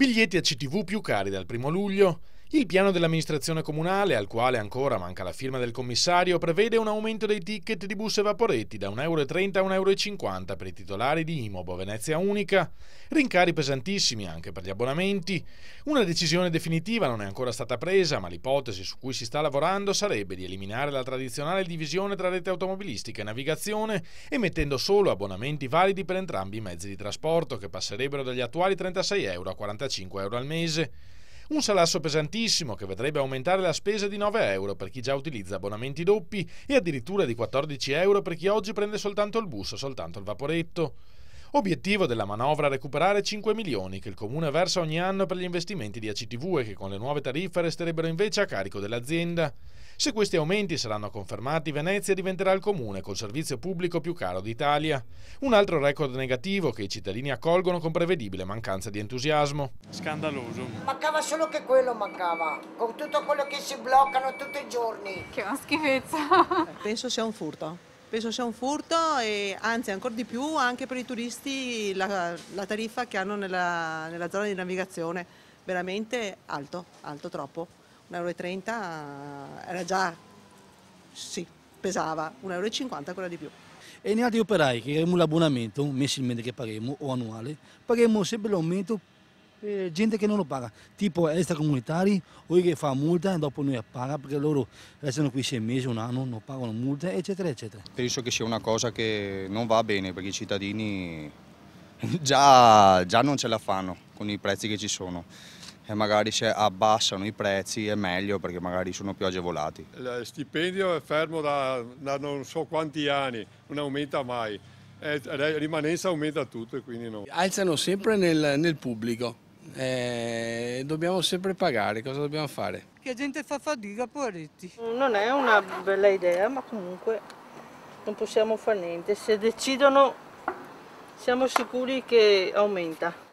Biglietti a CTV più cari dal 1 luglio. Il piano dell'amministrazione comunale, al quale ancora manca la firma del commissario, prevede un aumento dei ticket di bus e vaporetti da 1,30 a 1,50 euro per i titolari di Imobo Venezia Unica, rincari pesantissimi anche per gli abbonamenti. Una decisione definitiva non è ancora stata presa, ma l'ipotesi su cui si sta lavorando sarebbe di eliminare la tradizionale divisione tra rete automobilistica e navigazione, emettendo solo abbonamenti validi per entrambi i mezzi di trasporto, che passerebbero dagli attuali 36 euro a 45 euro al mese. Un salasso pesantissimo che vedrebbe aumentare la spesa di 9 euro per chi già utilizza abbonamenti doppi e addirittura di 14 euro per chi oggi prende soltanto il bus o soltanto il vaporetto. Obiettivo della manovra recuperare 5 milioni che il Comune versa ogni anno per gli investimenti di ACTV e che con le nuove tariffe resterebbero invece a carico dell'azienda. Se questi aumenti saranno confermati, Venezia diventerà il comune col servizio pubblico più caro d'Italia. Un altro record negativo che i cittadini accolgono con prevedibile mancanza di entusiasmo. Scandaloso. Mancava solo che quello mancava, con tutto quello che si bloccano tutti i giorni. Che una schifezza. Penso sia un furto Penso sia un furto e anzi ancora di più anche per i turisti la, la tariffa che hanno nella, nella, zona di navigazione, veramente alto, alto troppo. 1,30 euro eh, era già, sì, pesava, 1,50 euro quella di più. E negli altri operai che avremo l'abbonamento mensilmente che paghiamo o annuale, paghiamo sempre l'aumento eh, gente che non lo paga, tipo extracomunitari o che fa multa e dopo noi paga perché loro restano qui sei mesi, un anno, non pagano multe, eccetera, eccetera. Penso che sia una cosa che non va bene perché i cittadini già, già non ce la fanno con i prezzi che ci sono. E magari se abbassano i prezzi è meglio perché magari sono più agevolati. Il stipendio è fermo da, da non so quanti anni, non aumenta mai rimanenza aumenta tutto e quindi no. Alzano sempre nel, nel pubblico, eh, dobbiamo sempre pagare, cosa dobbiamo fare? Che gente fa fatica, poveretti. Mm, non è una bella idea, ma comunque non possiamo fare niente. Se decidono siamo sicuri che aumenta.